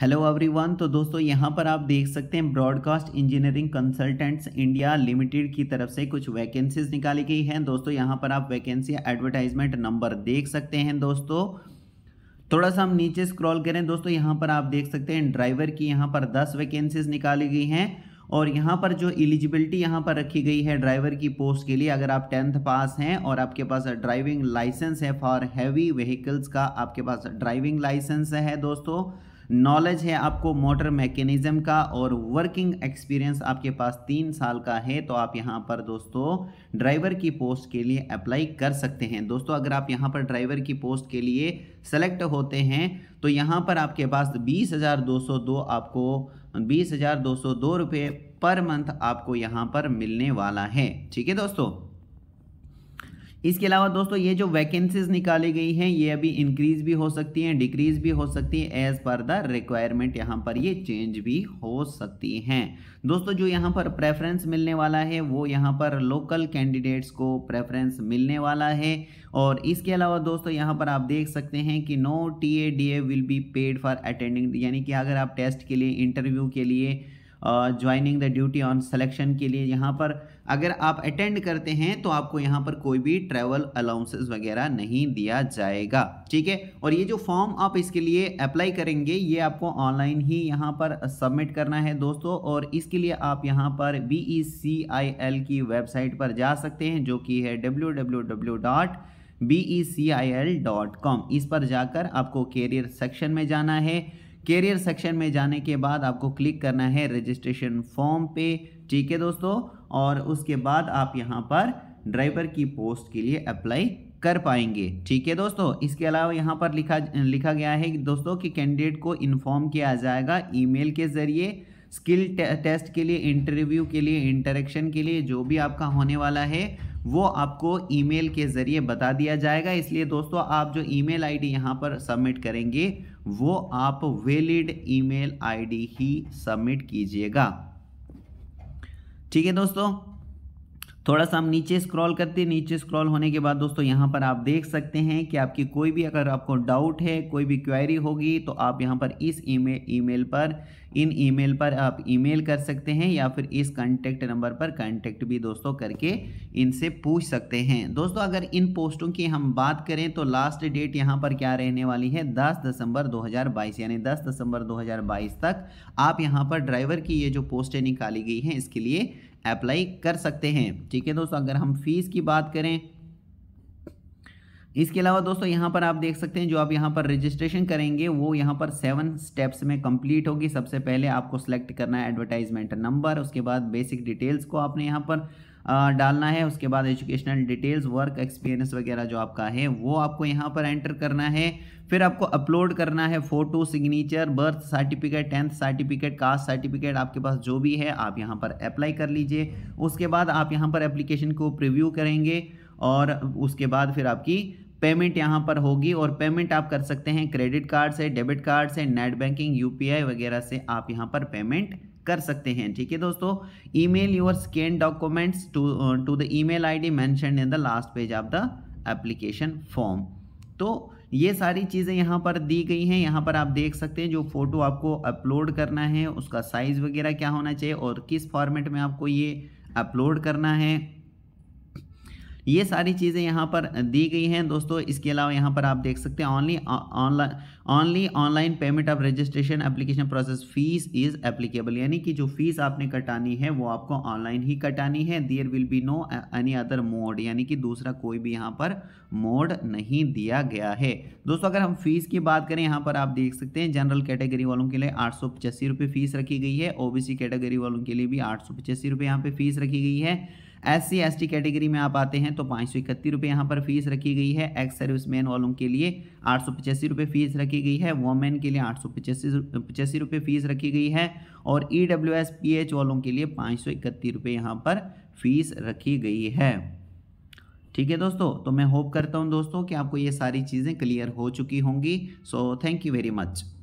hello everyone तो दोस्तों यहां पर आप देख सकते हैं broadcast engineering consultants India limited की तरफ से कुछ वैकेंसीज निकाली गई हैं दोस्तों यहां पर आप वैकेंसी एडवर्टाइजमेंट नंबर देख सकते हैं दोस्तों थोड़ा सा हम नीचे स्क्रॉल करें दोस्तों यहाँ पर आप देख सकते हैं ड्राइवर की यहाँ पर दस वैकेंसीज निकाली गई हैं और यहाँ पर जो एलिजिबिलिटी यहाँ पर रखी गई है ड्राइवर की पोस्ट के लिए अगर आप टेंथ पास हैं और आपके पास ड्राइविंग लाइसेंस है फॉर हैवी व्हीकल्स का आपके पास ड्राइविंग लाइसेंस है दोस्तों नॉलेज है आपको मोटर मैकेनिज्म का और वर्किंग एक्सपीरियंस आपके पास तीन साल का है तो आप यहाँ पर दोस्तों ड्राइवर की पोस्ट के लिए अप्लाई कर सकते हैं दोस्तों अगर आप यहाँ पर ड्राइवर की पोस्ट के लिए सेलेक्ट होते हैं तो यहाँ पर आपके पास बीस हज़ार दो सौ दो आपको बीस हज़ार दो सौ दो रुपये पर मंथ आपको यहाँ पर मिलने वाला है ठीक है दोस्तों इसके अलावा दोस्तों ये जो वैकेंसीज निकाली गई हैं ये अभी इंक्रीज भी हो सकती हैं डिक्रीज भी हो सकती है एज पर द रिक्वायरमेंट यहाँ पर ये चेंज भी हो सकती हैं दोस्तों जो यहाँ पर प्रेफरेंस मिलने वाला है वो यहाँ पर लोकल कैंडिडेट्स को प्रेफरेंस मिलने वाला है और इसके अलावा दोस्तों यहाँ पर आप देख सकते हैं कि no T A D A will be paid for attending यानी कि अगर आप टेस्ट के लिए इंटरव्यू के लिए joining the duty on selection के लिए यहाँ पर अगर आप अटेंड करते हैं तो आपको यहाँ पर कोई भी ट्रैवल अलाउंसेस वगैरह नहीं दिया जाएगा ठीक है और ये जो फॉर्म आप इसके लिए अप्लाई करेंगे ये आपको ऑनलाइन ही यहाँ पर सबमिट करना है दोस्तों और इसके लिए आप यहाँ पर B E C I L की वेबसाइट पर जा सकते हैं जो कि है W W W dot B E C I L dot com इस पर जाकर आपको कैरियर सेक्शन में जाना है कैरियर सेक्शन में जाने के बाद आपको क्लिक करना है रजिस्ट्रेशन फॉर्म पे ठीक है दोस्तों और उसके बाद आप यहाँ पर ड्राइवर की पोस्ट के लिए अप्लाई कर पाएंगे ठीक है दोस्तों इसके अलावा यहाँ पर लिखा लिखा गया है कि दोस्तों कि कैंडिडेट को इन्फॉर्म किया जाएगा ईमेल के ज़रिए स्किल टे, टेस्ट के लिए इंटरव्यू के लिए इंटरेक्शन के लिए जो भी आपका होने वाला है वो आपको ईमेल के ज़रिए बता दिया जाएगा इसलिए दोस्तों आप जो ईमेल आईडी यहाँ पर सबमिट करेंगे वो आप वैलिड ईमेल आईडी ही सबमिट कीजिएगा ठीक है दोस्तों थोड़ा सा हम नीचे स्क्रॉल करते हैं नीचे स्क्रॉल होने के बाद दोस्तों यहाँ पर आप देख सकते हैं कि आपकी कोई भी अगर आपको डाउट है कोई भी क्वेरी होगी तो आप यहाँ पर इस ईमेल मेल पर इन ईमेल पर आप ईमेल कर सकते हैं या फिर इस कॉन्टेक्ट नंबर पर कॉन्टैक्ट भी दोस्तों करके इनसे पूछ सकते हैं दोस्तों अगर इन पोस्टों की हम बात करें तो लास्ट डेट यहाँ पर क्या रहने वाली है दस दिसंबर बाईस यानी दस दिसंबर बाईस तक आप यहाँ पर ड्राइवर की ये जो पोस्टें निकाली गई हैं इसके लिए अप्लाई कर सकते हैं ठीक है दोस्तों अगर हम फीस की बात करें इसके अलावा दोस्तों यहाँ पर आप देख सकते हैं जो आप यहाँ पर रजिस्ट्रेशन करेंगे वो यहाँ पर सेवन स्टेप्स में कंप्लीट होगी सबसे पहले आपको सेलेक्ट करना है एडवर्टाइजमेंट नंबर उसके बाद बेसिक डिटेल्स को आपने यहाँ पर डालना है उसके बाद एजुकेशनल डिटेल्स वर्क एक्सपीरियंस वगैरह जो आपका है वो आपको यहाँ पर एंटर करना है फिर आपको अपलोड करना है photo signature birth certificate tenth certificate caste certificate आपके पास जो भी है आप यहाँ पर अप्लाई कर लीजिए उसके बाद आप यहाँ पर एप्लीकेशन को प्रिव्यू करेंगे और उसके बाद फिर आपकी पेमेंट यहाँ पर होगी और पेमेंट आप कर सकते हैं क्रेडिट कार्ड से डेबिट कार्ड से नेट बैंकिंग यूपीआई वगैरह से आप यहाँ पर पेमेंट कर सकते हैं ठीक है दोस्तों email your scan documents to to the email ID mention in the last page of the application form तो ये सारी चीज़ें यहाँ पर दी गई हैं यहाँ पर आप देख सकते हैं जो फ़ोटो आपको अपलोड करना है उसका साइज़ वगैरह क्या होना चाहिए और किस फॉर्मेट में आपको ये अपलोड करना है ये सारी चीज़ें यहाँ पर दी गई हैं दोस्तों इसके अलावा यहाँ पर आप देख सकते हैं only online only online payment of registration application process fees is applicable यानी कि जो फीस आपने कटानी है वो आपको ऑनलाइन ही कटानी है there will be no any other mode यानी कि दूसरा कोई भी यहाँ पर मोड नहीं दिया गया है दोस्तों अगर हम फीस की बात करें यहाँ पर आप देख सकते हैं जनरल कैटेगरी वालों के लिए आठ सौ फीस रखी गई है ओबीसी कैटेगरी वालों के लिए भी आठ सौ यहाँ पे फीस रखी गई है S C S T category में आप आते हैं तो पाँच सौ इकतीस रुपये यहाँ पर फीस रखी गई है एक्स सर्विस मैन वालों के लिए आठ सौ पचासी रुपये फीस रखी गई है वोमेन के लिए आठ सौ पचासी पचासी रुपये फीस रखी गई है और E W S P H वालों के लिए पाँच सौ इकतीस रुपये यहाँ पर फीस रखी गई है ठीक है दोस्तों तो मैं होप करता हूँ दोस्तों कि आपको ये सारी चीज़ें क्लियर हो चुकी होंगी so thank you very much